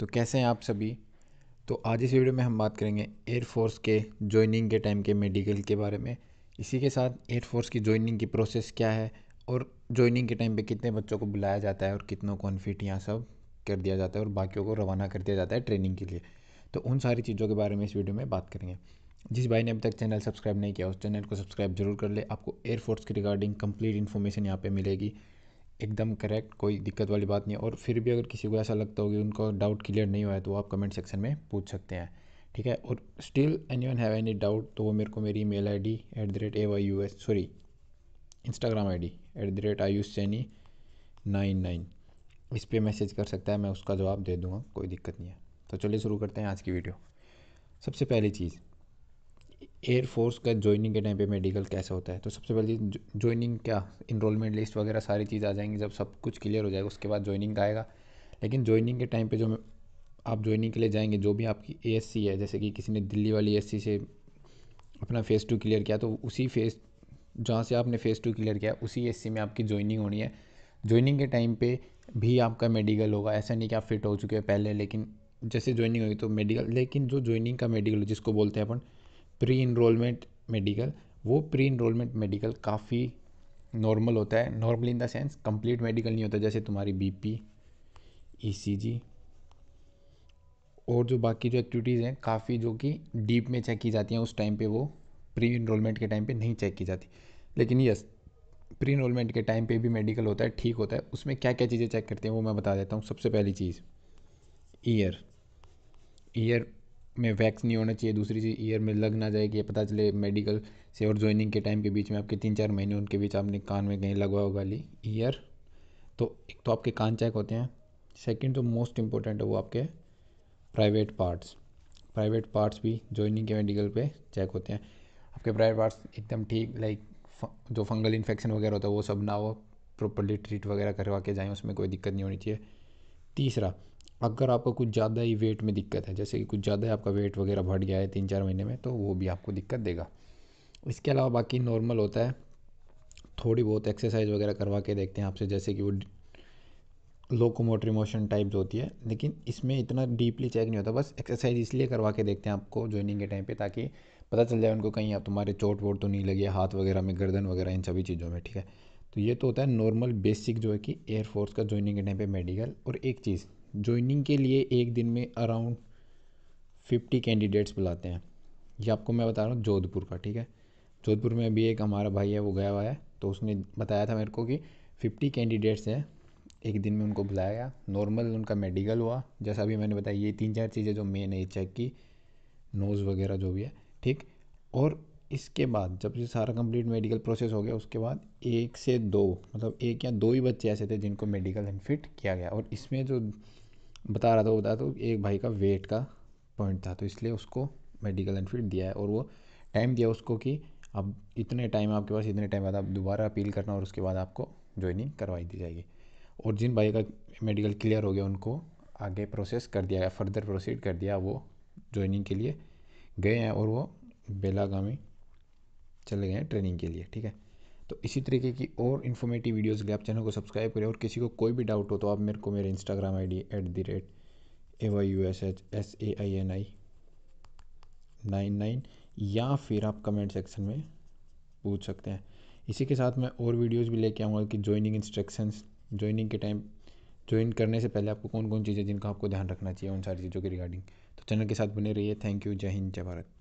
तो कैसे हैं आप सभी तो आज इस वीडियो में हम बात करेंगे एयरफोर्स के ज्वाइनिंग के टाइम के मेडिकल के बारे में इसी के साथ एयरफोर्स की ज्वाइनिंग की प्रोसेस क्या है और जॉइनिंग के टाइम पे कितने बच्चों को बुलाया जाता है और कितनों को अनफिट यहाँ सब कर दिया जाता है और बाकियों को रवाना कर दिया जाता है ट्रेनिंग के लिए तो उन सारी चीज़ों के बारे में इस वीडियो में बात करेंगे जिस भाई ने अभी तक चैनल सब्सक्राइब नहीं किया उस चैनल को सब्सक्राइब जरूर कर ले आपको एयरफोर्स की रिगार्डिंग कंप्लीट इन्फॉर्मेशन यहाँ पे मिलेगी एकदम करेक्ट कोई दिक्कत वाली बात नहीं है और फिर भी अगर किसी को ऐसा लगता हो कि उनका डाउट क्लियर नहीं हुआ है तो आप कमेंट सेक्शन में पूछ सकते हैं ठीक है और still anyone have any doubt तो वो मेरे को मेरी mail I D at the rate A Y U S sorry Instagram I D at the rate nine nine इस पर मैसेज कर सकता है मैं उसका जवाब दे दूँगा कोई दिक्कत नहीं है तो चलिए शुरू करते हैं आज की वीडियो सबसे पहली चीज़ एयरफोर्स का ज्वाइनिंग के टाइम पे मेडिकल कैसा होता है तो सबसे पहले ज्वाइनिंग क्या इनरोलमेंट लिस्ट वगैरह सारी चीज़ आ जाएंगी जब सब कुछ क्लियर हो जाएगा उसके बाद जॉइनिंग का आएगा लेकिन ज्वाइनिंग के टाइम पे जो आप ज्वाइनिंग के लिए जाएंगे जो भी आपकी ए है जैसे कि किसी ने दिल्ली वाली ए से अपना फ़ेज़ टू क्लियर किया तो उसी फेज़ जहाँ से आपने फ़ेज़ टू क्लियर किया उसी एस में आपकी ज्वाइनिंग होनी है ज्वाइनिंग के टाइम पर भी आपका मेडिकल होगा ऐसा नहीं कि आप फिट हो चुके हैं पहले लेकिन जैसे ज्वाइनिंग होगी तो मेडिकल लेकिन जो ज्वाइनिंग का मेडिकल जिसको बोलते हैं अपन प्री इनरोलमेंट मेडिकल वो प्री इनरोलमेंट मेडिकल काफ़ी नॉर्मल होता है normal in the sense complete medical नहीं होता जैसे तुम्हारी बीपी ईसीजी e और जो बाकी जो एक्टिविटीज़ हैं काफ़ी जो कि डीप में चेक की जाती हैं उस टाइम पे वो प्री इनरोलमेंट के टाइम पे नहीं चेक की जाती लेकिन यस प्री इनरोलमेंट के टाइम पे भी मेडिकल होता है ठीक होता है उसमें क्या क्या चीज़ें चेक करते हैं वो मैं बता देता हूँ सबसे पहली चीज़ ईयर ईयर में वैक्स नहीं होना चाहिए दूसरी चीज़ ईयर में लग ना जाए कि ये पता चले मेडिकल से और ज्वाइनिंग के टाइम के बीच में आपके तीन चार महीने उनके बीच आपने कान में कहीं लगवा होगा ली ईयर तो एक तो आपके कान चेक होते हैं सेकेंड जो मोस्ट इम्पोर्टेंट है वो आपके प्राइवेट पार्ट्स प्राइवेट पार्ट्स भी ज्वाइनिंग के मेडिकल पे चेक होते हैं आपके प्राइवेट पार्ट्स एकदम ठीक लाइक जो फंगल इन्फेक्शन वगैरह होता है वो सब ना हो प्रॉपरली ट्रीट वगैरह करवा के जाएँ उसमें कोई दिक्कत नहीं होनी चाहिए तीसरा अगर आपको कुछ ज़्यादा ही वेट में दिक्कत है जैसे कि कुछ ज़्यादा आपका वेट वगैरह बढ़ गया है तीन चार महीने में तो वो भी आपको दिक्कत देगा इसके अलावा बाकी नॉर्मल होता है थोड़ी बहुत एक्सरसाइज वगैरह करवा के देखते हैं आपसे जैसे कि वो लोकोमोटरी मोशन टाइप्स होती है लेकिन इसमें इतना डीपली चेक नहीं होता बस एक्सरसाइज इसलिए करवा के देखते हैं आपको ज्वाइनिंग के टाइम पे ताकि पता चल जाए उनको कहीं आप तुम्हारे चोट वोट तो नहीं लगी हाथ वगैरह में गर्दन वगैरह इन सभी चीज़ों में ठीक है तो ये तो होता है नॉर्मल बेसिक जो है कि एयरफोर्स का ज्वाइनिंग के टाइम पे मेडिकल और एक चीज़ ज्वाइनिंग के लिए एक दिन में अराउंड फिफ्टी कैंडिडेट्स बुलाते हैं ये आपको मैं बता रहा हूँ जोधपुर का ठीक है जोधपुर में अभी एक हमारा भाई है वो गया हुआ है तो उसने बताया था मेरे को कि फिफ्टी कैंडिडेट्स हैं एक दिन में उनको बुलाया गया नॉर्मल उनका मेडिकल हुआ जैसा अभी मैंने बताया ये तीन चार चीज़ें जो मेन है चेक की नोज़ वगैरह जो भी है ठीक और इसके बाद जब ये सारा कंप्लीट मेडिकल प्रोसेस हो गया उसके बाद एक से दो मतलब एक या दो ही बच्चे ऐसे थे जिनको मेडिकल अनफिट किया गया और इसमें जो बता रहा था वो बता तो एक भाई का वेट का पॉइंट था तो इसलिए उसको मेडिकल अनफिट दिया है और वो टाइम दिया उसको कि अब इतने टाइम आपके पास इतने टाइम बाद आप दोबारा अपील करना और उसके बाद आपको ज्वाइनिंग करवाई दी जाएगी और जिन भाई का मेडिकल क्लियर हो गया उनको आगे प्रोसेस कर दिया गया फर्दर प्रोसीड कर दिया वो ज्वाइनिंग के लिए गए हैं और वो बेलागामी चले गए हैं ट्रेनिंग के लिए ठीक है तो इसी तरीके की और इन्फॉर्मेटिव वीडियोज़ के लिए आप चैनल को सब्सक्राइब करें और किसी को कोई भी डाउट हो तो आप मेरे को मेरे Instagram I D at the rate A Y U S H S A I N I nine nine या फिर आप कमेंट सेक्शन में पूछ सकते हैं इसी के साथ मैं और वीडियोज़ भी लेके आऊँगा कि ज्वाइनिंग इंस्ट्रक्शंस ज्वाइनिंग के टाइम ज्वाइन करने से पहले आपको कौन कौन चीज़ें जिनका आपको ध्यान रखना चाहिए उन सारी चीज़ों के रिगार्डिंग तो चैनल के साथ बने रहिए थैंक यू जय हिंद जय भारत